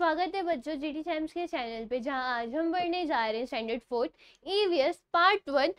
स्वागत है बच्चों जीटी टाइम्स के चैनल पे जहां आज हम पढ़ने जा रहे हैं standard fourth EVS part one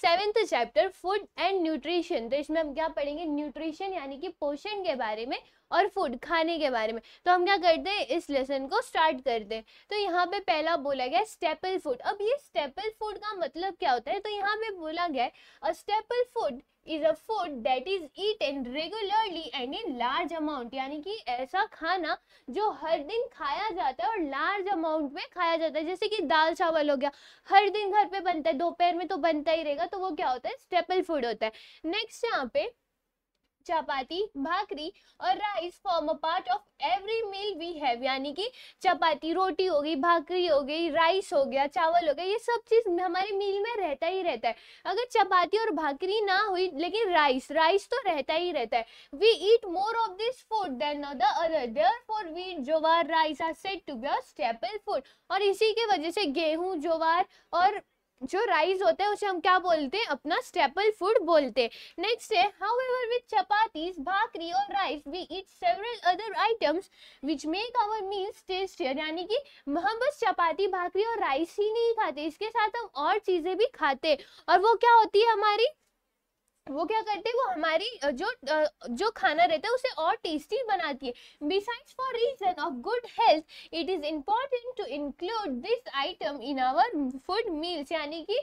seventh chapter food and nutrition तो इसमें हम क्या पढ़ेंगे न्यूट्रिशन यानी कि पोषण के बारे में और फूड खाने के बारे में तो हम क्या करते हैं इस लेसन को स्टार्ट करते हैं तो यहाँ पे पहला बोला गया स्टेपल फूड अब ये स्टेपल फूड का मतलब क्या होता है तो यहाँ पे बोला गया a staple food is a food that is eaten regularly and in large amount यानी कि ऐसा खाना जो हर दिन खाया जाता है और लार्ज अमाउंट में खाया जाता है जैसे कि दाल चावल हो गया हर दिन घर पे बनता है दोपहर में तो बनता ही रहेगा तो वो क्या होता है स्टेपल फूड होता है नेक्स्ट यहाँ पे चपाती भाकरी और rice form a part of every meal we have यानी कि चपाती रोटी हो गई भाकरी हो गई राइस हो गया चावल हो गया ये सब चीज़ हमारे मील में रहता ही रहता है अगर चपाती और भाकरी ना हुई लेकिन राइस राइस तो रहता ही रहता है we eat more of this food than the other therefore wheat jowar rice are said to be a staple food और इसी के वजह से गेहूँ जोवार और जो राइस होता है उसे हम क्या बोलते हैं अपना स्टेपल फूड बोलते हैं नेक्स्ट है however with chapatis bhakri और rice we eat several other items which make our meals tastier यानी कि हम बस चपाती भाकरी और राइस ही नहीं खाते इसके साथ हम और चीज़ें भी खाते और वो क्या होती है हमारी वो क्या करते हैं वो हमारी जो जो खाना रहता है उसे और टेस्टी बनाती है besides for reason of good health it is important to include this item in our food meals यानी कि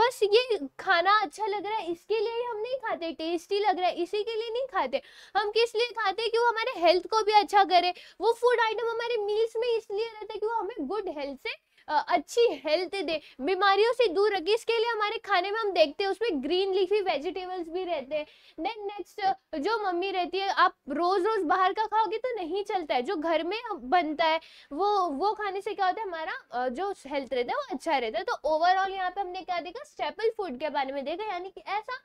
बस ये खाना अच्छा लग रहा है इसके लिए हम नहीं खाते टेस्टी लग रहा है इसी के लिए नहीं खाते हम किस लिए खाते हैं कि वो हमारे हेल्थ को भी अच्छा करे वो फूड आइटम हमारे मील्स में इसलिए रहता है कि वो हमें गुड हेल्थ से अच्छी हेल्थ दे बीमारियों से दूर रखे इसके लिए हमारे खाने में हम देखते हैं उसमें ग्रीन लीफी वेजिटेबल्स भी रहते हैं देन नेक्स्ट जो मम्मी रहती है आप रोज रोज बाहर का खाओगे तो नहीं चलता है जो घर में बनता है वो वो खाने से क्या होता है हमारा जो हेल्थ रहता है वो अच्छा रहता है तो ओवरऑल यहाँ पे हमने क्या देखा स्टेपल फूड के बारे में देखा यानी कि ऐसा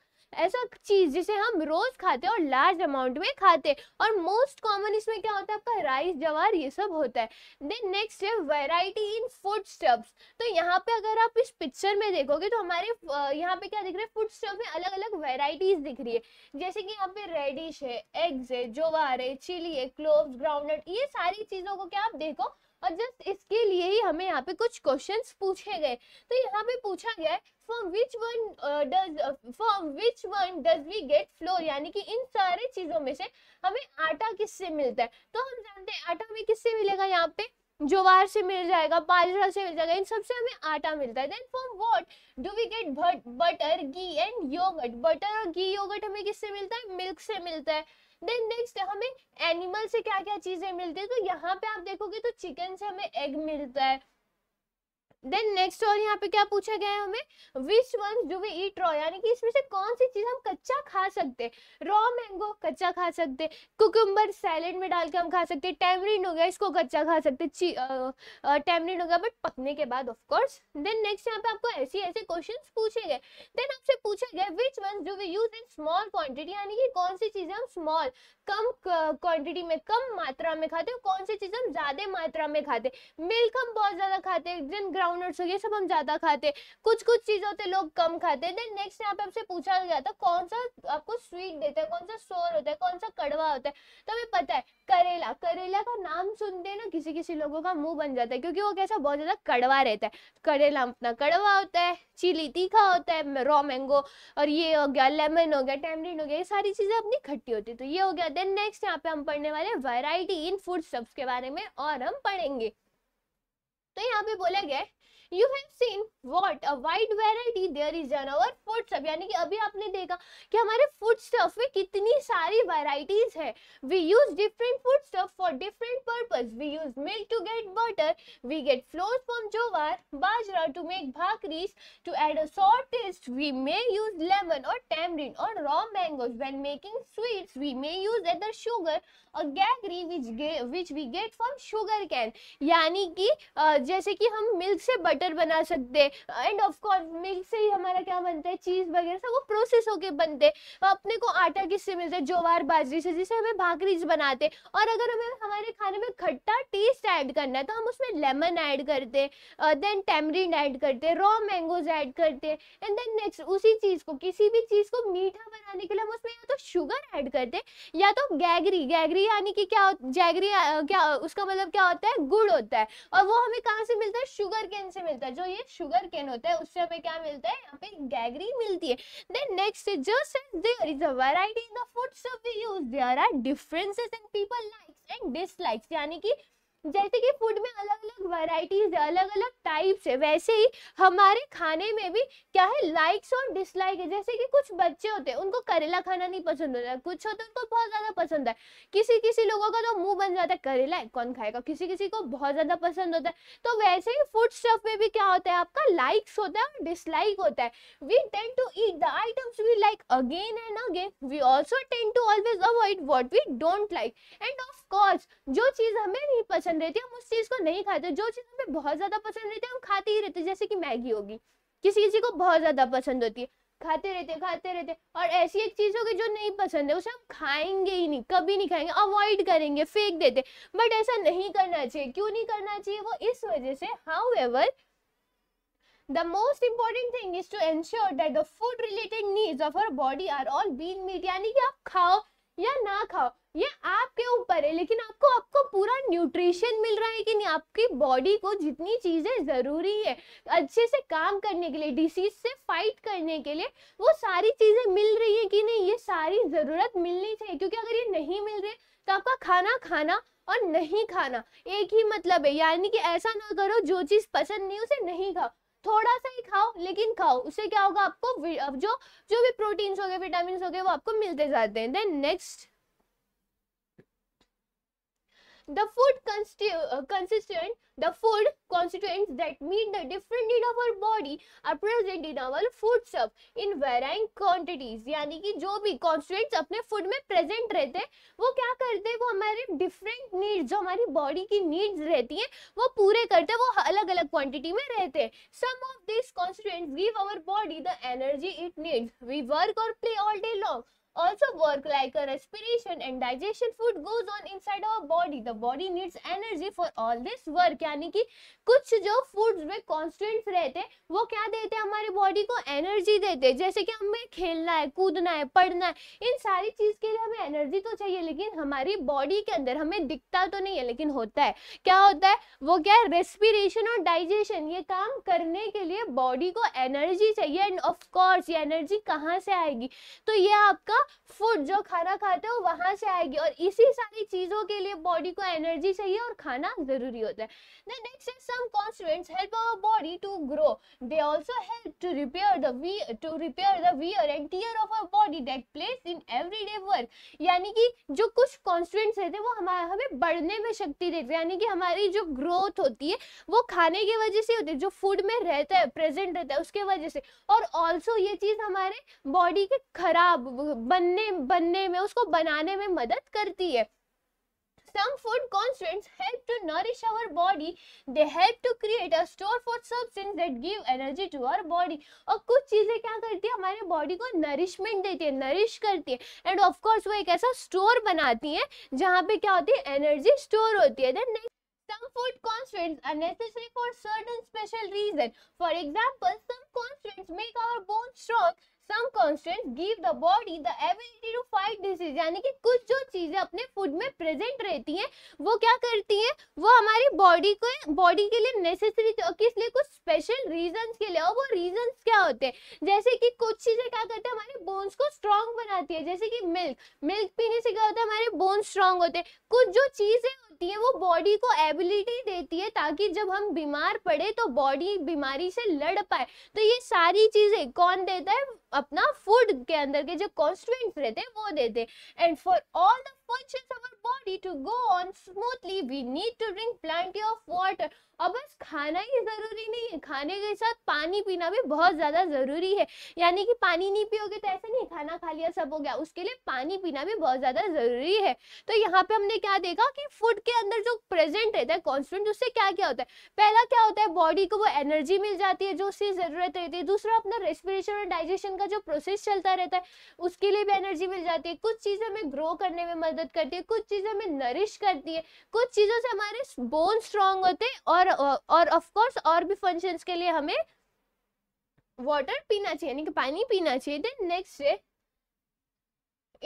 ऐसा चीज जिसे हम रोज खाते हैं और लार्ज अमाउंट में खाते हैं और मोस्ट कॉमन इसमें क्या होता है आपका राइस जवार ये सब होता है देन नेक्स्ट है वेराइटी इन फूड स्टब्स तो यहाँ पे अगर आप इस पिक्चर में देखोगे तो हमारे यहाँ पे क्या दिख रहा है फूड स्टफ में अलग अलग वेराइटीज दिख रही है जैसे कि यहाँ पे रेडिश है एग्स है जोवार है चिली है क्लोव ग्राउंडनट ये सारी चीजों को क्या आप देखो और जस्ट इसके लिए ही हमें यहाँ पे कुछ क्वेश्चंस पूछे गए तो यहाँ पे पूछा गया है from which one does from which one does we get flour यानी कि इन सारे चीजों में से हमें आटा किससे मिलता है तो हम जानते हैं आटा हमें किससे मिलेगा यहाँ पे जोवार से मिल जाएगा बाजरा से मिल जाएगा इन सबसे हमें आटा मिलता है then from what do we get butter ghee and yoghurt butter और घी योगर्ट हमें किससे मिलता है मिल्क से मिलता है देन नेक्स्ट हमें एनिमल से क्या क्या चीजें मिलती है तो यहाँ पे आप देखोगे तो चिकन से हमें एग मिलता है देन नेक्स्ट और यहाँ पे क्या पूछा गया है हमें which one do we eat raw यानी कि इसमें से कौन सी चीज हम कच्चा खा सकते हैं रॉ मैंगो कच्चा खा सकते कुकुम्बर सैलेड में डाल के हम खा सकते हैं टैमरिन हो गया इसको कच्चा खा सकते टैमरिन हो गया बट पकने के बाद ऑफकोर्स देन नेक्स्ट यहाँ पे आपको ऐसे ऐसे क्वेश्चन पूछे गए देन आपसे पूछा गया which one do we use in small quantity यानी कि कौन सी चीजें हम स्मॉल कम क्वांटिटी में कम मात्रा में खाते हैं कौन सी चीज़ हम ज़्यादा मात्रा में खाते हैं मिल्क हम बहुत ज़्यादा खाते हैं जिन ग्राउंडनट्स हो गए सब हम ज़्यादा खाते हैं कुछ कुछ चीज़ होते लोग कम खाते हैं देन नेक्स्ट यहाँ पे आपसे पूछा गया था कौन सा आपको स्वीट देता है कौन सा सोर होता है कौन सा कड़वा होता है तो हमें पता है करेला करेला का नाम सुनते ना किसी किसी लोगों का मुंह बन जाता है क्योंकि वो कैसा बहुत ज़्यादा कड़वा रहता है करेला अपना कड़वा होता है चिली तीखा होता है रॉ मैंगो और ये हो गया लेमन हो गया टैमरिन हो गया ये सारी चीज़ें अपनी खट्टी होती है तो ये हो गया देन नेक्स्ट यहाँ पे हम पढ़ने वाले वैरायटी इन फूड सब्स के बारे में और हम पढ़ेंगे तो यहाँ पे बोला गया you have seen what a wide variety there is in our food stuff यानी कि अभी आपने देखा कि हमारे फूड स्टफ में कितनी सारी वैरायटीज है we use different food stuff for different purpose we use milk to get butter we get flour from jowar bajra to make bhakris to add a salt taste we may use lemon और tamarind और raw mangoes when making sweets we may use either sugar or jaggery which get, we get from sugar cane यानी कि जैसे कि हम milk से butter butter बना सकते हैं एंड ऑफकोर्स मिल्क से ही हमारा क्या बनता है चीज़ वगैरह सब वो प्रोसेस होके बनते हैं तो अपने को आटा किससे मिलता है जोवार बाजरी से जिसे हमें भाकरीज बनाते हैं और अगर हमें हमारे खाने में खट्टा टेस्ट ऐड करना है तो हम उसमें लेमन ऐड करते हैं देन टेमरिन ऐड करते हैं रॉ मैंगोज ऐड करते हैं एंड देन नेक्स्ट उसी चीज़ को किसी भी चीज़ को मीठा बनाने के लिए हम उसमें या तो शुगर ऐड करते हैं या तो गैगरी गैगरी यानी कि क्या जैगरी क्या उसका मतलब क्या होता है गुड़ होता है और वो हमें कहाँ से मिलता है शुगर कैन से मिलता है मिलता है जो ये शुगर केन होता है उससे हमें क्या मिलता है यहाँ पे गैगरी मिलती है then next just as is a variety in the foods सब we use there are differences in people likes and dislikes यानी कि जैसे कि फूड में अलग अलग वैरायटीज है अलग अलग टाइप्स है वैसे ही हमारे खाने में भी क्या है लाइक्स और डिसलाइक है जैसे कि कुछ बच्चे होते हैं उनको करेला खाना नहीं पसंद होता कुछ होते उनको बहुत ज्यादा पसंद है किसी किसी लोगों का तो मुंह बन जाता है करेला है, कौन खाएगा किसी किसी को बहुत ज्यादा पसंद होता है तो वैसे ही फूड स्टफ में भी क्या होता है आपका लाइक्स होता है और डिसलाइक होता है we tend to eat the items we like again and again we also tend to always avoid what we don't like and of course जो चीज हमें नहीं पसंद पसंद रहती है हम उस चीज़ को नहीं खाते जो चीज़ हमें बहुत ज़्यादा पसंद रहती है हम खाते ही रहते जैसे कि मैगी होगी किसी किसी को बहुत ज़्यादा पसंद होती है खाते रहते खाते रहते और ऐसी एक चीज़ होगी जो नहीं पसंद है उसे हम खाएंगे ही नहीं कभी नहीं खाएंगे अवॉइड करेंगे फेंक देते बट ऐसा नहीं करना चाहिए क्यों नहीं करना चाहिए वो इस वजह से however the most important thing is to ensure that the food related needs of our body are all being met यानी कि आप खाओ या ना खाओ ये आपके ऊपर है लेकिन आपको आपको पूरा न्यूट्रिशन मिल रहा है कि नहीं आपकी बॉडी को जितनी चीज़ें ज़रूरी है अच्छे से काम करने के लिए डिसीज से फाइट करने के लिए वो सारी चीज़ें मिल रही है कि नहीं ये सारी ज़रूरत मिलनी चाहिए क्योंकि अगर ये नहीं मिल रही तो आपका खाना खाना और नहीं खाना एक ही मतलब है यानी कि ऐसा ना करो जो चीज़ पसंद नहीं उसे नहीं खाओ थोड़ा सा ही खाओ लेकिन खाओ उससे क्या होगा आपको जो जो भी प्रोटीन्स हो गए विटामिन हो गए वो आपको मिलते जाते हैं then next the food consti- uh, consistent the food constituents that meet the different need of our body are present in our food stuff in varying quantities yani ki jo bhi constituents apne food mein present rehte hain wo kya karte hain wo hamare different needs jo hamari body ki needs rehti hain wo pure karte hain wo alag alag quantity mein rehte hain some of these constituents give our body the energy it needs we work or play all day long also work like a respiration and digestion food goes on inside our body the body needs energy for all this work यानी कि कुछ जो foods में constants रहते हैं वो क्या देते हैं हमारे body को energy देते हैं जैसे कि हमें खेलना है कूदना है पढ़ना है इन सारी चीज के लिए हमें energy तो चाहिए लेकिन हमारी body के अंदर हमें दिखता तो नहीं है लेकिन होता है क्या होता है वो क्या है रेस्पिरेशन और डाइजेशन ये काम करने के लिए बॉडी को एनर्जी चाहिए एंड ऑफ कोर्स ये एनर्जी कहाँ से आएगी तो ये आपका फूड जो खाना खाते हो वहां से आएगी और इसी सारी चीजों के लिए बॉडी को एनर्जी चाहिए और खाना जरूरी होता है next is some constituents help our body to grow they also help to repair the we to repair the wear and tear of our body that place in everyday work यानी कि जो कुछ कॉन्स्टिट्यूएंट्स रहते हैं वो हमारे हमें बढ़ने में शक्ति देते हैं यानी कि हमारी जो ग्रोथ होती है वो खाने की वजह से होती है जो फूड में रहता है प्रेजेंट रहता है उसके वजह से और ऑल्सो ये चीज हमारे बॉडी के खराब बनने बनने में उसको बनाने में मदद करती है Some food constituents help to nourish our body. They help to create a store for substances that give energy to our body. और कुछ चीज़ें क्या करती है हमारे बॉडी को नरिशमेंट देती है नरिश करती है एंड ऑफ कोर्स वो एक ऐसा स्टोर बनाती है जहाँ पे क्या होती है एनर्जी स्टोर होती है then Some food constituents are necessary for certain special reason. For example, some constituents make our bones strong some constant give the body the ability to fight disease यानी कि कुछ जो चीजें अपने फूड में present रहती हैं वो क्या करती हैं वो हमारी बॉडी को बॉडी के लिए नेसेसरी किस लिए कुछ स्पेशल रीजंस के लिए और वो रीजंस क्या होते हैं जैसे कि कुछ चीजें क्या करते हैं हमारे बोन्स को स्ट्रांग बनाती है जैसे कि मिल्क मिल्क पीने से क्या होता है हमारे बोन्स स्ट्रांग होते हैं कुछ जो चीजें होती है वो बॉडी को एबिलिटी देती है ताकि जब हम बीमार पड़े तो बॉडी बीमारी से लड़ पाए तो ये सारी चीजें कौन देता है अपना फूड के अंदर के जो कॉन्स्टुएंट्स रहते हैं वो देते हैं and for all the functions of our body to go on smoothly we need to drink plenty of water और बस खाना ही ज़रूरी नहीं है खाने के साथ पानी पीना भी बहुत ज़्यादा ज़रूरी है यानी कि पानी नहीं पियोगे तो ऐसा नहीं खाना खा लिया सब हो गया उसके लिए पानी पीना भी बहुत ज़्यादा ज़रूरी है तो यहाँ पे हमने क्या देखा कि फूड के अंदर जो प्रेजेंट रहता है कॉन्स्टेंट उससे क्या क्या होता है पहला क्या होता है बॉडी को वो एनर्जी मिल जाती है जो उससे ज़रूरत रहती है दूसरा अपना रेस्पिरेशन और डाइजेशन का जो प्रोसेस चलता रहता है उसके लिए भी एनर्जी मिल जाती है कुछ चीजें हमें ग्रो करने में मदद मदद करती है कुछ चीज़ हमें नरिश करती है कुछ चीज़ों से हमारे बोन स्ट्रांग होते हैं और और ऑफकोर्स और भी फंक्शंस के लिए हमें वाटर पीना चाहिए यानी कि पानी पीना चाहिए then next day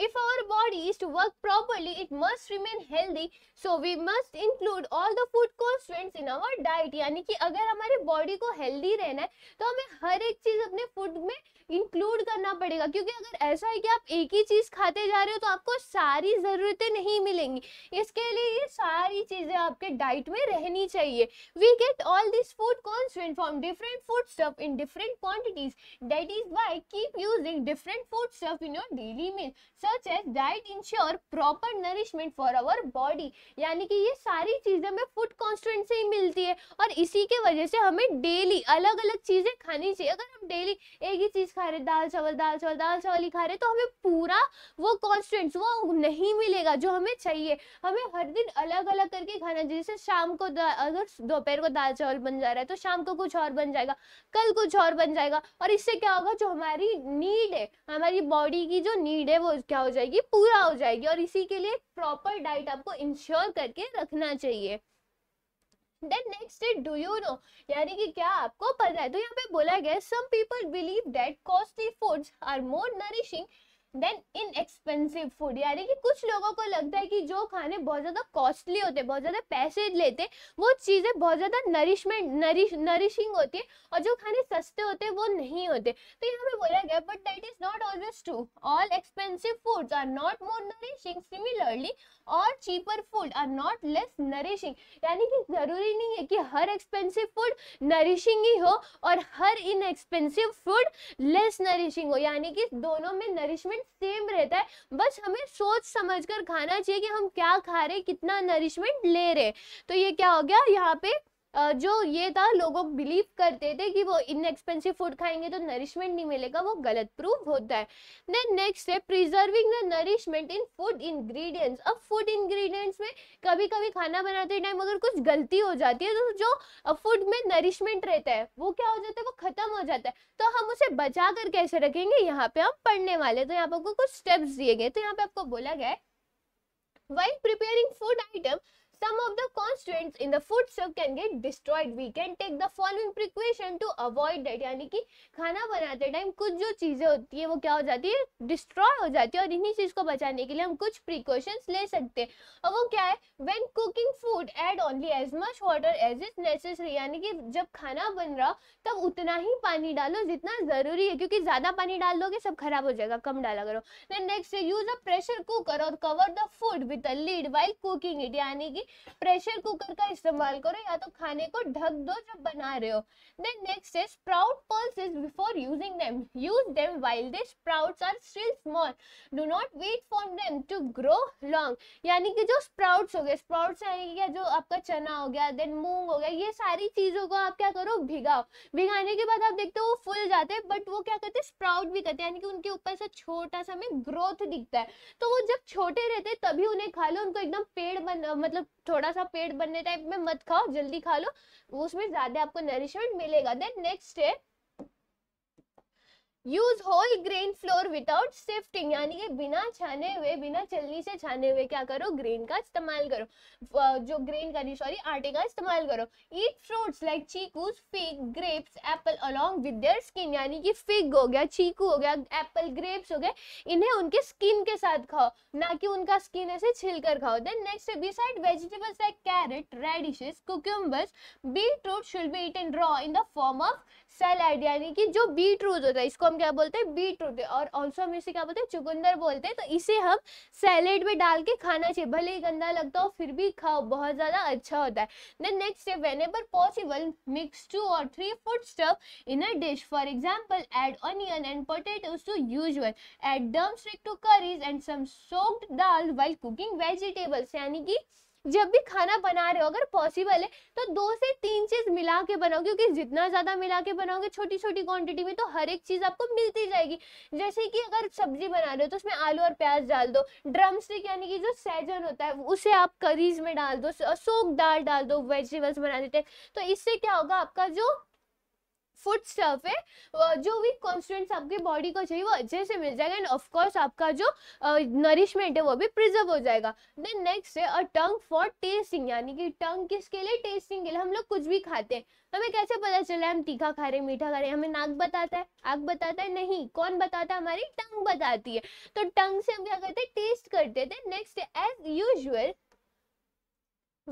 if our body is to work properly, it must remain healthy. So we must include all the food constraints in our diet. यानी कि अगर हमारे बॉडी को हेल्दी रहना है तो हमें हर एक चीज अपने फूड में इंक्लूड करना पड़ेगा क्योंकि अगर ऐसा है कि आप एक ही चीज खाते जा रहे हो तो आपको सारी जरूरतें नहीं मिलेंगी इसके लिए ये सारी चीजें आपके डाइट में रहनी चाहिए we get all this food constant from different food stuff in different quantities that is why keep using different food stuff in your daily meal such as diet ensure proper nourishment for our body यानी कि ये सारी चीज़ें हमें food constant से ही मिलती है और इसी के वजह से हमें डेली अलग अलग चीज़ें खानी चाहिए अगर हम डेली एक ही चीज़ खा रहे दाल चावल दाल चावल दाल चावल ही खा रहे तो हमें पूरा वो कॉन्स्टेंट्स वो नहीं मिलेगा जो हमें चाहिए हमें हर दिन अलग अलग करके खाना चाहिए जैसे शाम को अगर दोपहर को दाल चावल बन जा रहा है तो शाम को कुछ और बन जाएगा कल कुछ और बन जाएगा और इससे क्या होगा जो हमारी नीड है हमारी बॉडी की जो नीड है वो क्या क्या हो जाएगी पूरा हो जाएगी और इसी के लिए प्रॉपर डाइट आपको इंश्योर करके रखना चाहिए then next is do you know यानी कि क्या आपको पता है तो यहाँ पे बोला गया some people believe that costly foods are more nourishing than inexpensive food यानी कि कुछ लोगों को लगता है कि जो खाने बहुत ज़्यादा कॉस्टली होते हैं बहुत ज़्यादा पैसे लेते हैं वो चीज़ें बहुत ज़्यादा नरिशमेंट नरिश नरिशिंग होती है और जो खाने सस्ते होते हैं वो नहीं होते तो यहाँ पे बोला गया but that is not always true all expensive foods are not more nourishing similarly और cheaper food are not less nourishing यानी कि ज़रूरी नहीं है कि हर एक्सपेंसिव फूड नरिशिंग ही हो और हर इनएक्सपेंसिव फूड लेस नरिशिंग हो यानी कि दोनों में नरिशमेंट सेम रहता है बस हमें सोच समझ कर खाना चाहिए कि हम क्या खा रहे कितना नरिशमेंट ले रहे तो ये क्या हो गया यहाँ पे जो ये था लोग बिलीव करते थे कि वो इनएक्सपेंसिव फूड खाएंगे तो नरिशमेंट नहीं मिलेगा वो गलत प्रूफ होता है देन नेक्स्ट है preserving the nourishment in food ingredients अब फूड इंग्रेडिएंट्स में कभी कभी खाना बनाते टाइम अगर कुछ गलती हो जाती है तो जो फूड में नरिशमेंट रहता है वो क्या हो जाता है वो खत्म हो जाता है तो हम उसे बचा कर कैसे रखेंगे यहाँ पे हम पढ़ने वाले तो यहाँ पे आपको कुछ स्टेप्स दिए गए तो यहाँ पे आपको बोला गया है while preparing food item Some of the constituents in the food stuff can get destroyed. We can take the following precaution to avoid that. यानी कि खाना बनाते टाइम कुछ जो चीज़ें होती है वो क्या हो जाती है डिस्ट्रॉय हो जाती है और इन्हीं चीज़ को बचाने के लिए हम कुछ प्रिकॉशंस ले सकते हैं और वो क्या है when cooking food add only as much water as is necessary यानी कि जब खाना बन रहा तब उतना ही पानी डालो जितना ज़रूरी है क्योंकि ज़्यादा पानी डाल दोगे सब खराब हो जाएगा कम डाला करो then next use a pressure cooker और cover the food with a lid while cooking it यानी कि प्रेशर कुकर का इस्तेमाल करो या तो खाने को ढक दो जब बना रहे हो then next is sprout pulses is before using them use them while they sprouts are still small do not wait for them to grow long यानी कि जो स्प्राउट्स हो गए स्प्राउट्स यानी कि जो आपका चना हो गया देन मूंग हो गया ये सारी चीजों को आप क्या करो भिगाओ भिगाने के बाद आप देखते हो वो फूल जाते हैं बट वो क्या करते हैं स्प्राउट भी करते हैं यानी कि उनके ऊपर से छोटा सा में ग्रोथ दिखता है तो वो जब छोटे रहते तभी उन्हें खा लो उनको एकदम पेड़ बन मतलब थोड़ा सा पेट बनने टाइप में मत खाओ जल्दी खा लो उसमें ज़्यादा आपको नरिशमेंट मिलेगा देन नेक्स्ट है use whole grain flour without sifting यानी कि बिना छाने हुए बिना चलनी से छाने हुए क्या करो ग्रेन का इस्तेमाल करो जो ग्रेन का नहीं सॉरी आटे का इस्तेमाल करो eat fruits like chikoos fig grapes apple along with their skin यानी कि फिग हो गया चीकू हो गया एप्पल ग्रेप्स हो गए इन्हें उनके स्किन के साथ खाओ ना कि उनका स्किन ऐसे छिल कर खाओ then next besides vegetables like carrot radishes beet root should be eaten raw in the form of sell salad यानी कि जो बीट रूट होता है इसको हम क्या बोलते हैं बीट रूट और ऑल्सो हम इसे क्या बोलते हैं चुकंदर बोलते हैं तो इसे हम सैलेड में डाल के खाना चाहिए भले ही गंदा लगता हो फिर भी खाओ बहुत ज़्यादा अच्छा होता है then next step whenever possible mix two और three food stuff in a dish for example add onion and potatoes to usual. Add drumstick to curries and some soaked dal while cooking vegetables. यानी कि जब भी खाना बना रहे हो अगर पॉसिबल है तो दो से तीन चीज मिला के बनाओ क्योंकि जितना ज्यादा मिला के बनाओगे छोटी छोटी क्वांटिटी में तो हर एक चीज आपको मिलती जाएगी जैसे कि अगर सब्जी बना रहे हो तो उसमें आलू और प्याज डाल दो ड्रम स्टिक यानी कि जो सैजन होता है उसे आप करीज में डाल दो सोख दाल डाल दो वेजिटेबल्स बना देते हैं तो इससे क्या होगा आपका जो फूड स्टफ है जो भी कॉन्स्टेंट्स आपके बॉडी को चाहिए वो अच्छे से मिल जाएगा एंड ऑफकोर्स आपका जो नरिशमेंट है वो भी प्रिजर्व हो जाएगा देन नेक्स्ट है अ टंग फॉर टेस्टिंग यानी कि टंग किसके लिए टेस्टिंग के लिए हम लोग कुछ भी खाते हैं हमें कैसे पता चला हम तीखा खा रहे हैं मीठा खा रहे हैं हमें नाक बताता है आग बताता है नहीं कौन बताता है हमारी टंग बताती है तो टंग से हम क्या करते हैं टेस्ट करते थे next as usual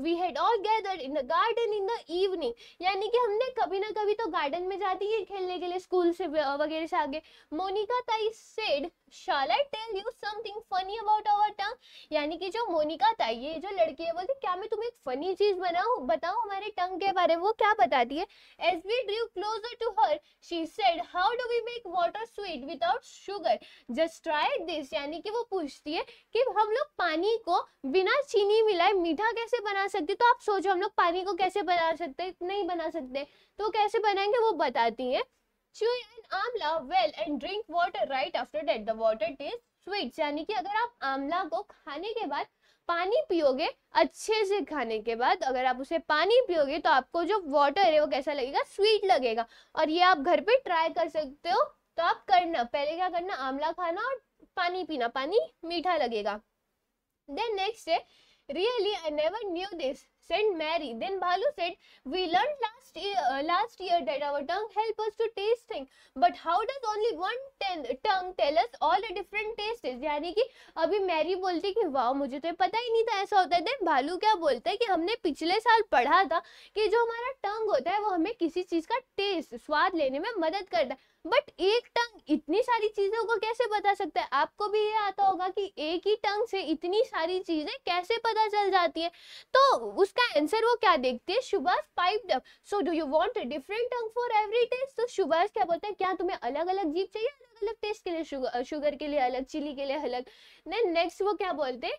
we had all gather in the garden in the evening यानी कि हमने कभी ना कभी तो गार्डन में जाती है खेलने के लिए स्कूल से वगैरह से आगे Monika Tai said shall I tell you something funny about our tongue यानी कि जो मोनिका ताई ये जो लड़की है बोलती क्या मैं तुम्हें एक फनी चीज बनाऊं बताऊं हमारे टंग के बारे में वो क्या बताती है as we drew closer to her she said how do we make water sweet without sugar just try this यानी कि वो पूछती है कि हम लोग पानी को बिना चीनी मिलाए मीठा कैसे बना बना सकती तो आप सोचो हम लोग पानी को कैसे बना सकते नहीं बना सकते तो कैसे बनाएंगे वो बताती है यानी कि अगर आप को खाने के बाद पानी पियोगे अच्छे से खाने के बाद अगर आप उसे पानी पियोगे तो आपको जो वाटर है वो कैसा लगेगा स्वीट लगेगा और ये आप घर पे ट्राई कर सकते हो तो आप करना पहले क्या करना आंवला खाना और पानी पीना पानी मीठा लगेगा देन नेक्स्ट है Really, I never knew this. said Mary. Then Balu said, we learned last year, uh, last year that our tongue help us to taste things. But how does only one ten, tongue tell us all the different tastes? यानी कि अभी Mary बोलती कि वाह मुझे तो पता ही नहीं था ऐसा होता है देन भालू क्या बोलता है कि हमने पिछले साल पढ़ा था कि जो हमारा टंग होता है वो हमें किसी चीज़ का टेस्ट स्वाद लेने में मदद करता है बट एक टंग इतनी सारी चीज़ों को कैसे बता सकता है आपको भी ये आता होगा कि एक ही टंग से इतनी सारी चीज़ें कैसे पता चल जाती है तो उस इसका आंसर वो क्या देखते हैं सुभाष पाइप डक so do you want different tongue for every taste तो सुभाष क्या बोलते हैं क्या तुम्हें अलग अलग जीप चाहिए अलग अलग टेस्ट के लिए शुगर शुगर के लिए अलग चिली के लिए अलग देन नेक्स्ट वो क्या बोलते हैं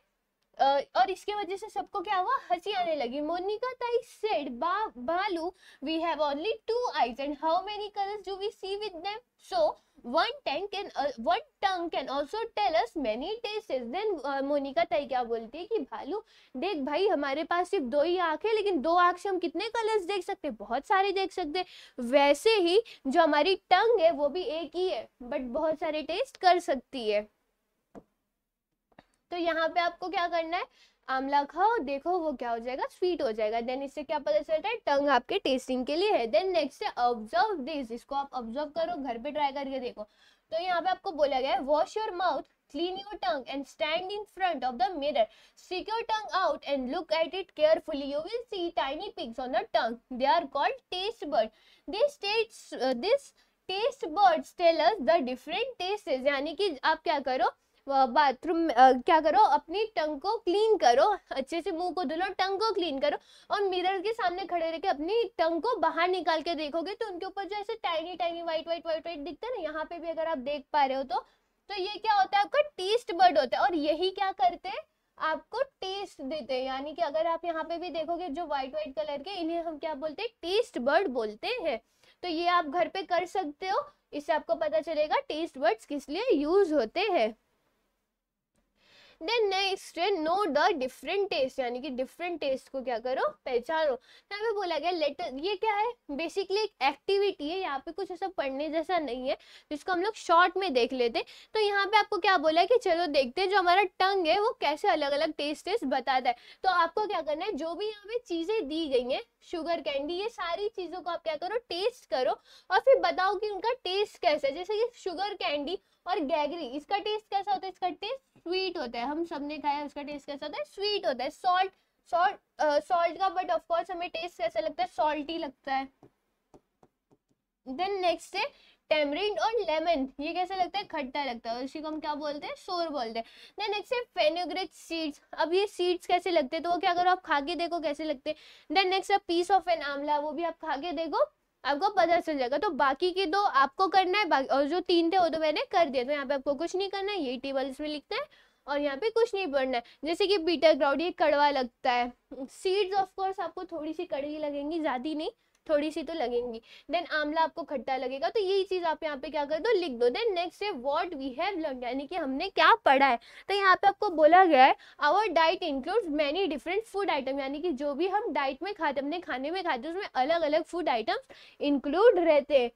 और इसके वजह से सबको क्या हुआ हंसी आने लगी मोनिका ताई सेड बा भालू we have only two eyes and how many colours do we see with them so one tank can one tongue can also tell us many many then uh, Monika Tai क्या बोलती है कि भालू देख भाई हमारे पास सिर्फ दो ही आंख है लेकिन दो आंख से हम कितने कलर्स देख सकते हैं बहुत सारे देख सकते हैं वैसे ही जो हमारी टंग है वो भी एक ही है बट बहुत सारे टेस्ट कर सकती है तो यहाँ पे आपको क्या करना है आमला खाओ देखो वो क्या हो जाएगा स्वीट हो जाएगा देन इससे क्या पता चलता है टंग आपके टेस्टिंग के लिए है देन नेक्स्ट है ऑब्जर्व दिस इसको आप ऑब्जर्व करो घर पे ट्राई करके देखो तो यहाँ पे आपको बोला गया है wash your mouth clean your tongue and stand in front of the mirror stick your tongue out and look at it careful you will see tiny picks on the tongue they are called taste bud this taste this taste buds tell us the different taste यानी कि आप क्या करो bathroom क्या करो अपनी टंग को clean करो अच्छे से मुंह को धुलो टंग को क्लीन करो और मिरर के सामने खड़े रह के अपनी टंग को बाहर निकाल के देखोगे तो उनके ऊपर जो ऐसे tiny tiny white white white white दिखता है ना यहाँ पे भी अगर आप देख पा रहे हो तो तो ये क्या होता है आपका टेस्ट बर्ड होता है और यही क्या करते हैं आपको टेस्ट देते हैं यानी कि अगर आप यहाँ पे भी देखोगे जो व्हाइट व्हाइट कलर के इन्हें हम क्या बोलते हैं टेस्ट बर्ड बोलते हैं तो ये आप घर पे कर सकते हो इससे आपको पता चलेगा टेस्ट बर्ड्स किस लिए यूज होते हैं देन नेक्स्ट है नो द डिफरेंट टेस्ट यानी कि डिफरेंट टेस्ट को क्या करो पहचानो तो यहाँ पे बोला गया लेटर ये क्या है बेसिकली एक एक्टिविटी है यहाँ पे कुछ ऐसा पढ़ने जैसा नहीं है जिसको हम लोग शॉर्ट में देख लेते तो यहाँ पे आपको क्या बोला कि चलो देखते हैं जो हमारा टंग है वो कैसे अलग अलग टेस्ट टेस्ट बताता है तो आपको क्या करना है जो भी यहाँ पे चीजें दी गई हैं शुगर कैंडी ये सारी चीजों को आप क्या करो टेस्ट करो और फिर बताओ कि उनका टेस्ट कैसा है जैसे कि शुगर कैंडी और गैगरी इसका टेस्ट कैसा होता है इसका टेस्ट स्वीट होता है हम सब ने खाया उसका टेस्ट कैसा होता है स्वीट होता है सॉल्ट सॉल्ट सॉल्ट का बट ऑफकोर्स हमें टेस्ट कैसा लगता है सॉल्टी लगता है देन नेक्स्ट है टेमरिंड और लेमन ये कैसे लगता है खट्टा लगता है उसी को हम क्या बोलते हैं सोर बोलते हैं देन नेक्स्ट है फेनोग्रिक सीड्स अब ये सीड्स कैसे लगते हैं तो वो क्या करो आप खा के देखो कैसे लगते हैं देन नेक्स्ट है पीस ऑफ एन आमला वो भी आप खा के देखो आपको पता चल जाएगा तो बाकी के दो आपको करना है और जो तीन थे वो तो मैंने कर दिया तो यहाँ पे आपको कुछ नहीं करना है यही टेबल इसमें लिखना है और यहाँ पे कुछ नहीं पढ़ना है जैसे कि बीटर ग्राउंड ये कड़वा लगता है सीड्स ऑफ कोर्स आपको थोड़ी सी कड़वी लगेंगी ज़्यादा नहीं थोड़ी सी तो लगेंगी देन आंवला आपको खट्टा लगेगा तो यही चीज़ आप यहाँ पे क्या कर दो लिख दो देन नेक्स्ट है वॉट वी हैव लर्न यानी कि हमने क्या पढ़ा है तो यहाँ पे आपको बोला गया है our diet includes many different food item यानी कि जो भी हम डाइट में खाते अपने खाने में खाते उसमें अलग अलग फूड आइटम्स इंक्लूड रहते हैं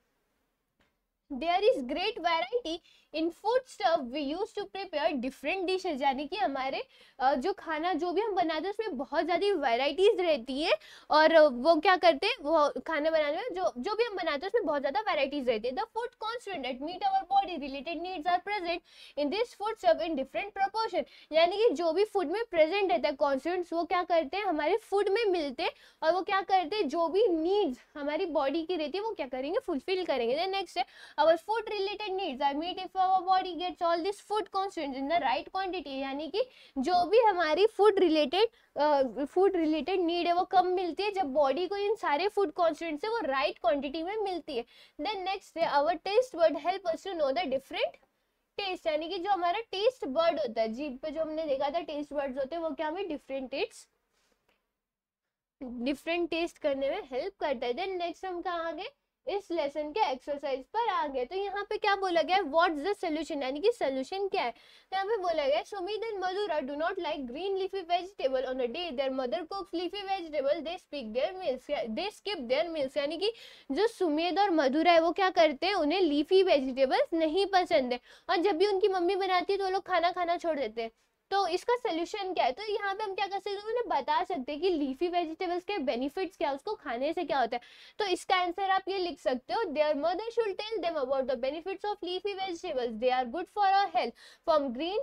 there is great variety in food stuff we use to prepare different dishes यानी कि हमारे जो खाना जो भी हम बनाते हैं उसमें बहुत ज़्यादा वैरायटीज रहती हैं और वो क्या करते हैं वो खाना बनाने में जो जो भी हम बनाते हैं उसमें बहुत ज़्यादा वैरायटीज रहती है the food constant meet our body related needs are present in this food stuff in different proportion यानी कि जो भी फूड में प्रेजेंट रहता है कॉन्स्टेंट्स वो क्या करते हैं हमारे फूड में मिलते हैं और वो क्या करते हैं जो भी नीड्स हमारी बॉडी की रहती है वो क्या करेंगे फुलफिल करेंगे नेक्स्ट है our food related needs i mean if our body gets all this food constituents in the right quantity यानी कि जो भी हमारी food related food related need है वो कम मिलती है जब body को इन सारे food constituents से वो right quantity में मिलती है then next है our taste bud help us to know the different taste यानी कि जो हमारा टेस्ट बर्ड होता है जीभ पे जो हमने देखा था टेस्ट बर्ड्स होते हैं वो क्या हमें डिफरेंट टेस्ट डिफरेंट टेस्ट करने में हेल्प करता है देन नेक्स्ट हम कहाँ आ गए इस लेसन के एक्सरसाइज पर आ गए तो यहाँ पे क्या बोला गया व्हाट व्हाट्स द सोल्यूशन यानी कि सोल्यूशन क्या है तो यहाँ पे बोला गया Sumit and Madhura do not like green leafy vegetable on a day their mother cook leafy vegetable they speak their meals they skip their meals यानी कि जो सुमित और मधुरा है वो क्या करते हैं उन्हें लीफी वेजिटेबल्स नहीं पसंद है और जब भी उनकी मम्मी बनाती है तो वो लोग खाना खाना छोड़ देते हैं तो इसका सोल्यूशन क्या है तो यहाँ पे हम क्या कर सकते हैं उन्हें बता सकते हैं कि लीफी वेजिटेबल्स के बेनिफिट्स क्या उसको खाने से क्या होता है तो इसका आंसर आप ये लिख सकते हो their mother should tell them about the benefits of leafy vegetables they are good for our health from green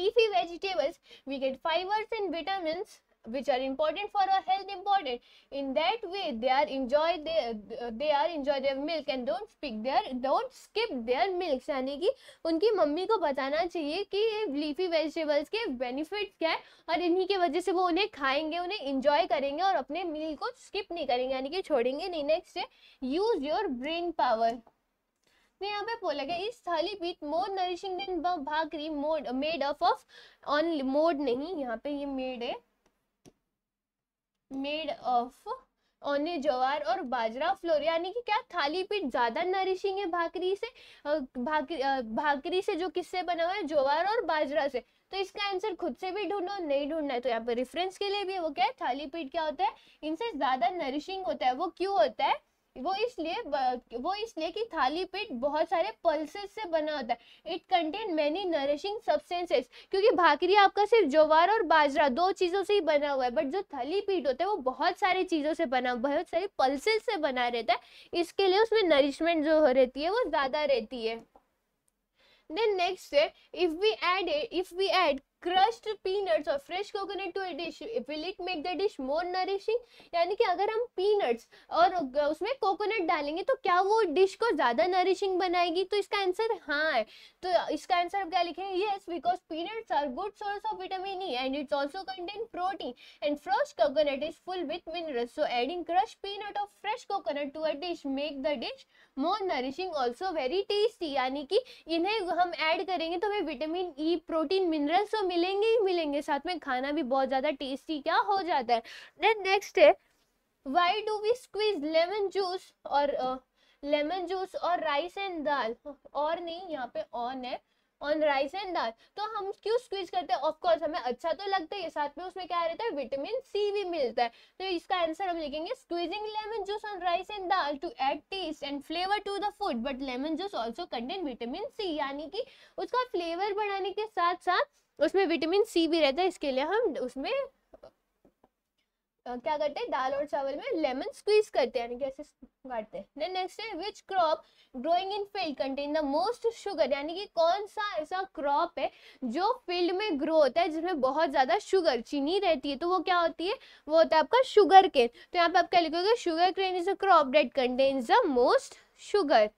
leafy vegetables we get fibres and vitamins which are important for our health important in that way they are enjoy they they are enjoy their milk and don't speak their don't skip their milk यानी कि उनकी mummy को बताना चाहिए कि leafy vegetables के benefits क्या है और इन्हीं के वजह से वो उन्हें खाएंगे उन्हें इंजॉय करेंगे और अपने मील को स्किप नहीं करेंगे यानी कि छोड़ेंगे नहीं नेक्स्ट है यूज योर ब्रेन पावर ने यहाँ पे बोला गया इस thalipeeth more nourishing than bhakri mode made of of on mode नहीं यहाँ पे ये मेड है मेड ऑफ ओने जवार और बाजरा फ्लोर यानी कि क्या थाली पीठ ज़्यादा नरिशिंग है भाकरी से भाकरी भाकरी से जो किससे बना हुआ है जवार और बाजरा से तो इसका आंसर खुद से भी ढूंढो नहीं ढूंढना है तो यहाँ पर रेफरेंस के लिए भी वो क्या है थाली पीठ क्या होता है इनसे ज़्यादा नरिशिंग होता है वो क्यों होता है वो इसलिए वो इसलिए कि थाली पेट बहुत सारे पल्सेस से बना होता है it contain many nourishing substances क्योंकि भाकरी आपका सिर्फ जोवार और बाजरा दो चीज़ों से ही बना हुआ है बट जो थाली पीठ होता है वो बहुत सारी चीज़ों से बना बहुत सारी पल्सेस से बना रहता है इसके लिए उसमें नरिशमेंट जो रहती है वो ज़्यादा रहती है then next if we add if we add crushed peanuts और fresh coconut to a dish will it make the dish more nourishing यानी कि अगर हम पीनट्स और उसमें कोकोनट डालेंगे तो क्या वो डिश को ज़्यादा नरिशिंग बनाएगी तो इसका आंसर हाँ है तो इसका आंसर आप क्या लिखेंगे yes because peanuts are good source of vitamin E and it's also contain protein and fresh coconut is full with minerals so adding crush peanut और fresh coconut to a dish make the dish more nourishing also very tasty यानी कि इन्हें हम add करेंगे तो हमें vitamin E protein minerals और मिलेंगे ही मिलेंगे साथ में खाना भी बहुत ज़्यादा टेस्टी क्या हो जाता है देन नेक्स्ट है why do we squeeze lemon juice और लेमन जूस और राइस एंड दाल और नहीं यहाँ पे ऑन है ऑन राइस एंड दाल तो हम क्यों स्क्वीज करते हैं ऑफकोर्स हमें अच्छा तो लगता है साथ में उसमें क्या रहता है विटामिन सी भी मिलता है तो इसका आंसर हम लिखेंगे squeezing lemon juice on rice and dal to add taste and flavour to the food but lemon juice also contain vitamin C यानी कि उसका फ्लेवर बढ़ाने के साथ साथ उसमें विटामिन सी भी रहता है इसके लिए हम उसमें क्या करते हैं दाल और चावल में लेमन स्क्वीज करते हैं यानी कि काटते हैं नेक्स्ट है which crop growing in field contain the most sugar यानी कि कौन सा ऐसा क्रॉप है जो फील्ड में ग्रो होता है जिसमें बहुत ज़्यादा शुगर चीनी रहती है तो वो क्या होती है वो होता है आपका शुगर केन तो यहाँ पे आप क्या लिखोगे sugarcane is a crop that contains the most sugar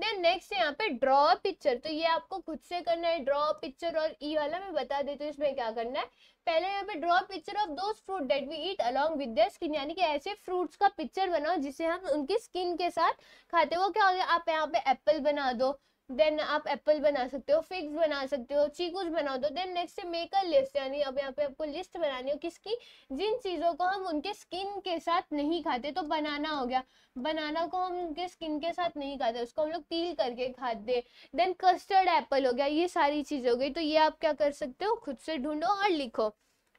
then next यहाँ पे ड्रॉ पिक्चर तो ये आपको खुद से करना है ड्रॉ पिक्चर और ई वाला मैं बता देती हूँ इसमें क्या करना है पहले यहाँ पे ड्रॉ पिक्चर ऑफ दो fruit that we eat along with the skin यानी कि ऐसे फ्रूट्स का पिक्चर बनाओ जिसे हम उनकी स्किन के साथ खाते हो क्या हो गया आप यहाँ पे एप्पल बना दो देन आप एप्पल बना सकते हो फिग्स बना सकते हो चीकूज बना दो then next make a list यानी अब यहाँ पे आपको लिस्ट बनानी हो किसकी जिन चीज़ों को हम उनके स्किन के साथ नहीं खाते तो बनाना हो गया बनाना को हम उनके स्किन के साथ नहीं खाते उसको हम लोग पील करके खाते देन कस्टर्ड एप्पल हो गया ये सारी चीज़ हो गई तो ये आप क्या कर सकते हो खुद से ढूंढो और लिखो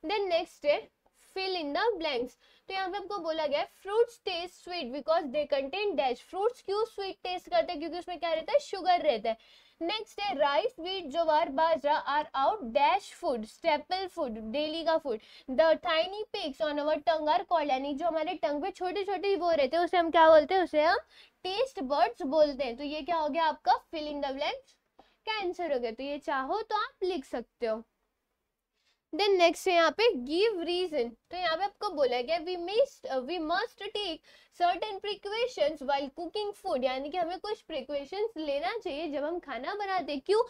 देन नेक्स्ट है फिल इन द ब्लैंक्स तो यहाँ पे आपको बोला गया fruits taste sweet because they contain dash fruits क्यों स्वीट टेस्ट करते हैं क्योंकि उसमें क्या रहता है शुगर रहता है नेक्स्ट है rice wheat jowar bajra are out dash food staple food daily का food the tiny picks on our tongue are called यानी जो हमारे टंग पे छोटे छोटे वो रहते हैं उसे हम क्या बोलते हैं उसे हम टेस्ट बर्ड्स बोलते हैं तो ये क्या हो गया आपका फिलिंग द ब्लैंक कैंसर हो गया तो ये चाहो तो आप लिख सकते हो देन नेक्स्ट है यहाँ पे गिव रीजन तो यहाँ पे आपको बोला गया we mist we must take certain precaution while cooking food यानी कि हमें कुछ प्रिक्वेशन लेना चाहिए जब हम खाना बनाते क्यों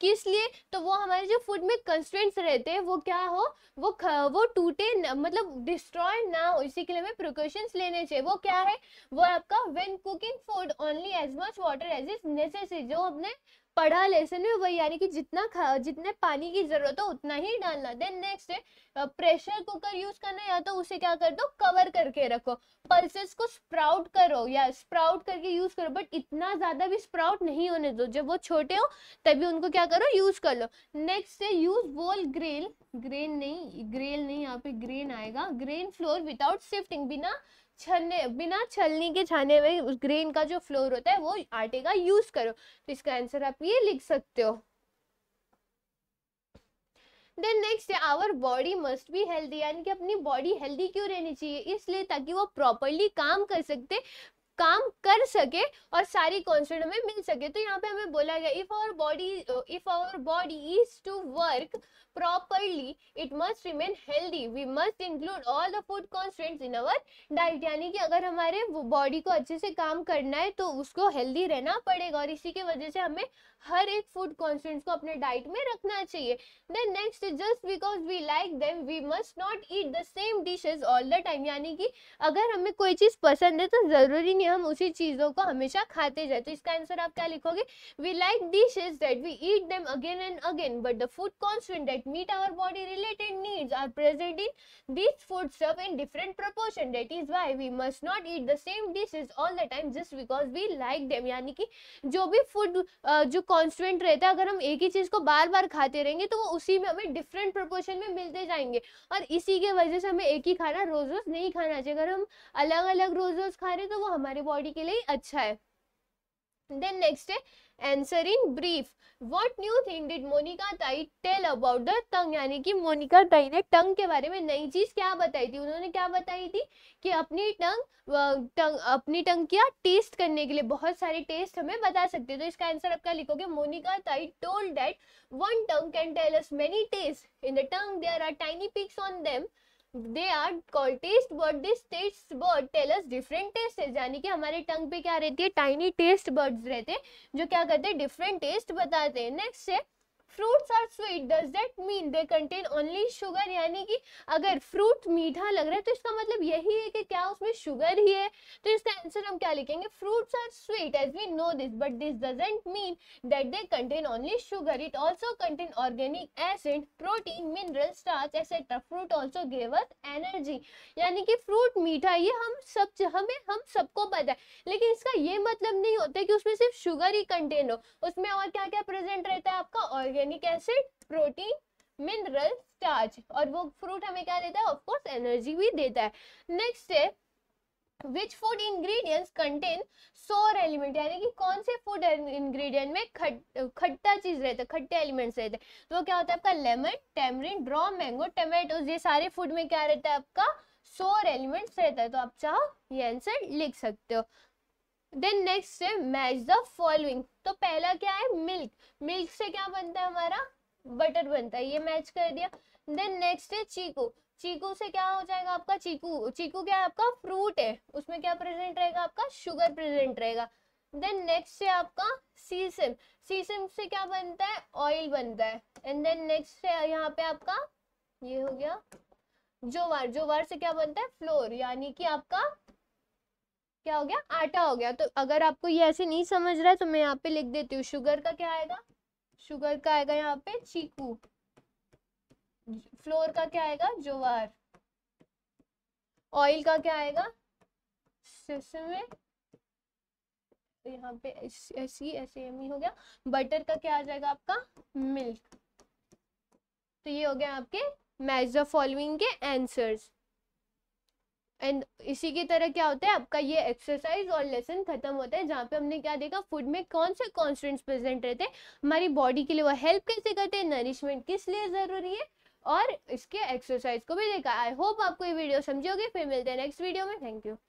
किस लिए तो वो हमारे जो फूड में कंस्टेंट्स रहते हैं वो क्या हो वो वो टूटे मतलब डिस्ट्रॉय ना हो इसी के लिए हमें प्रिकॉशंस लेने चाहिए वो क्या है वो आपका when cooking food only as much water as is necessary जो हमने पढ़ा लेसन में वही यानी कि जितना खा जितने पानी की जरूरत हो उतना ही डालना देन नेक्स्ट है प्रेशर कुकर यूज करना या तो उसे क्या कर दो कवर करके रखो पल्सेस को स्प्राउट करो या स्प्राउट करके यूज करो बट इतना ज्यादा भी स्प्राउट नहीं होने दो जब वो छोटे हो तभी उनको क्या करो यूज कर लो नेक्स्ट है यूज वोल ग्रेल ग्रेन नहीं ग्रेल नहीं यहाँ पे ग्रेन आएगा ग्रेन फ्लोर विदाउट शिफ्टिंग बिना छलने बिना छलनी के छाने में ग्रेन का जो फ्लोर होता है वो आटे का यूज करो तो इसका आंसर आप ये लिख सकते हो देन नेक्स्ट है our body must be healthy यानी कि अपनी बॉडी हेल्दी क्यों रहनी चाहिए इसलिए ताकि वो प्रॉपरली काम कर सकते काम कर सके और सारी कॉन्सेंट हमें मिल सके तो यहाँ पे हमें बोला गया if our body if our body is to work properly it must remain healthy we must include all the food consent in our diet यानी कि अगर हमारे बॉडी को अच्छे से काम करना है तो उसको हेल्दी रहना पड़ेगा और इसी की वजह से हमें हर एक फूड कॉन्स्टेंट्स को अपने डाइट में रखना चाहिए then next just because we like them we must not eat the same dishes all the time यानी कि अगर हमें कोई चीज़ पसंद है तो ज़रूरी नहीं हम उसी चीज़ों को हमेशा खाते जाए तो इसका आंसर आप क्या लिखोगे we like dishes that we eat them again and again but the food constant that meet our body related needs are present in this food serve in different proportion that is why we must not eat the same dishes all the time just because we like them यानी कि जो भी food जो constant रहता है अगर हम एक ही चीज़ को बार बार खाते रहेंगे तो वो उसी में हमें डिफरेंट प्रपोर्शन में मिलते जाएंगे और इसी के वजह से हमें एक ही खाना रोज रोज नहीं खाना चाहिए अगर हम अलग अलग रोज रोज खा रहे तो वो हमारी बॉडी के लिए ही अच्छा है देन नेक्स्ट है answer in brief what new thing did Monika Tai tell about the tongue यानी कि मोनिका ताई ने टंग के बारे में नई चीज क्या बताई थी उन्होंने क्या बताई थी कि अपनी टंग टंग अपनी टंग क्या टेस्ट करने के लिए बहुत सारे टेस्ट हमें बता सकते तो इसका आंसर आप क्या लिखोगे Monika Tai told that one tongue can tell us many taste in the tongue there are tiny picks on them they are call taste bud this taste bud tells different taste यानी कि हमारे टंग पे क्या रहती है टाइनी टेस्ट बर्ड्स रहते हैं जो क्या करते हैं डिफरेंट टेस्ट बताते हैं नेक्स्ट है fruits are sweet does that mean they contain only sugar यानी कि अगर फ्रूट मीठा लग रहा है तो इसका मतलब यही है कि क्या उसमें शुगर ही है तो इसका आंसर हम क्या लिखेंगे fruits are sweet as we know this but this doesn't mean that they contain only sugar it also contain organic acid protein mineral starch etcetera fruit also gave us energy यानी कि fruit मीठा ये हम सब हमें हम सबको पता है लेकिन इसका ये मतलब नहीं होता कि उसमें सिर्फ शुगर ही कंटेन हो उसमें और क्या क्या प्रेजेंट रहता है आपका organic organic acid protein mineral starch और वो फ्रूट हमें क्या देता है ऑफकोर्स एनर्जी भी देता है नेक्स्ट है which food ingredients contain sour element यानी कि कौन से फूड इंग्रेडिएंट में खट खट्टा चीज रहता है खट्टे एलिमेंट्स रहते हैं तो क्या होता है आपका लेमन टेमरिन ड्रॉ मैंगो टमेटो ये सारे फूड में क्या रहता है आपका सोर एलिमेंट्स रहता है तो आप चाहो ये आंसर लिख सकते हो देन नेक्स्ट है मैच द फॉलोइंग तो पहला क्या है मिल्क मिल्क से क्या बनता है हमारा बटर बनता है ये मैच कर दिया देन नेक्स्ट है चीकू चीकू से क्या हो जाएगा आपका चीकू चीकू क्या है आपका फ्रूट है उसमें क्या प्रेजेंट रहेगा आपका शुगर प्रेजेंट रहेगा देन नेक्स्ट है आपका सीसम सीसम से क्या बनता है ऑयल बनता है एंड देन नेक्स्ट है यहाँ पे आपका ये हो गया जोवार जोवार से क्या बनता है फ्लोर यानी कि आपका क्या हो गया आटा हो गया तो अगर आपको ये ऐसे नहीं समझ रहा है तो मैं यहाँ पे लिख देती हूँ शुगर का क्या आएगा शुगर का आएगा यहाँ पे चीकू फ्लोर का क्या आएगा जोवार ऑयल का क्या आएगा तो यहाँ पे ऐसी ऐसे एम हो गया बटर का क्या आ जाएगा आपका मिल्क तो ये हो गया आपके मैच द फॉलोइंग के आंसर्स एंड इसी की तरह क्या होता है आपका ये एक्सरसाइज और लेसन खत्म होता है जहाँ पे हमने क्या देखा फूड में कौन से कॉन्स्टेंट्स प्रेजेंट रहते हैं हमारी बॉडी के लिए वो हेल्प कैसे करते हैं नरिशमेंट किस लिए ज़रूरी है और इसके एक्सरसाइज को भी देखा आई होप आपको ये वीडियो समझोगे फिर मिलते हैं नेक्स्ट वीडियो में थैंक यू